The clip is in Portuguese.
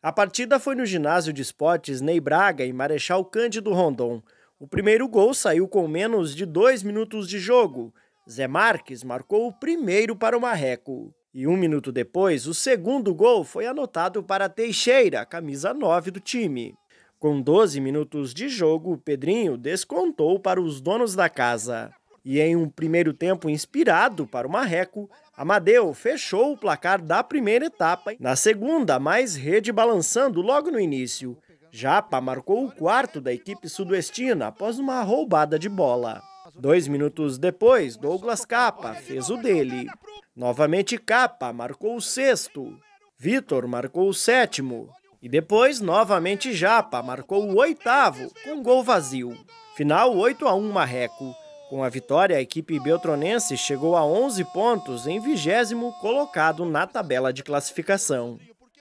A partida foi no ginásio de esportes Ney Braga, em Marechal Cândido Rondon. O primeiro gol saiu com menos de dois minutos de jogo. Zé Marques marcou o primeiro para o Marreco. E um minuto depois, o segundo gol foi anotado para Teixeira, camisa 9 do time. Com 12 minutos de jogo, Pedrinho descontou para os donos da casa. E em um primeiro tempo inspirado para o Marreco, Amadeu fechou o placar da primeira etapa. Na segunda, mais rede balançando logo no início. Japa marcou o quarto da equipe sudoestina após uma roubada de bola. Dois minutos depois, Douglas Capa fez o dele. Novamente Capa marcou o sexto. Vitor marcou o sétimo. E depois, novamente Japa marcou o oitavo, com um gol vazio. Final 8 a 1 Marreco. Com a vitória, a equipe beltronense chegou a 11 pontos em vigésimo colocado na tabela de classificação.